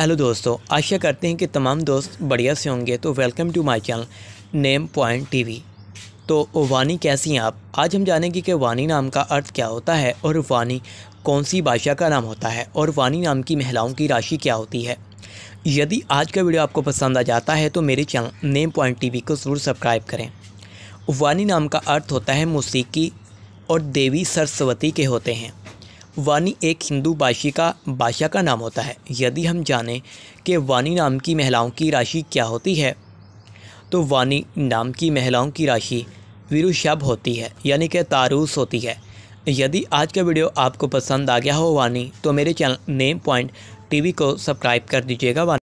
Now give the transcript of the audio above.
hello दोस्तों आशा करते हैं कि तमाम दोस्त बढ़िया से होंगे तो welcome to my channel name point TV तो वानी कैसी हैं आप आज हम जानेंगे कि वानी नाम का अर्थ क्या होता है और वानी कौन सी भाषा का नाम होता है और वानी नाम की महिलाओं की राशि क्या होती है यदि आज का वीडियो आपको पसंद आ जाता है तो मेरे चैनल नेम पॉइंट टी को ज़रूर सब्सक्राइब करें वानी नाम का अर्थ होता है मौसीकी और देवी सरस्वती के होते हैं वानी एक हिंदू भाषी का भाषा का नाम होता है यदि हम जानें कि वानी नाम की महिलाओं की राशि क्या होती है तो वानी नाम की महिलाओं की राशि विरुषभ होती है यानी कि तारूस होती है यदि आज का वीडियो आपको पसंद आ गया हो वानी तो मेरे चैनल नेम पॉइंट टीवी को सब्सक्राइब कर दीजिएगा वानी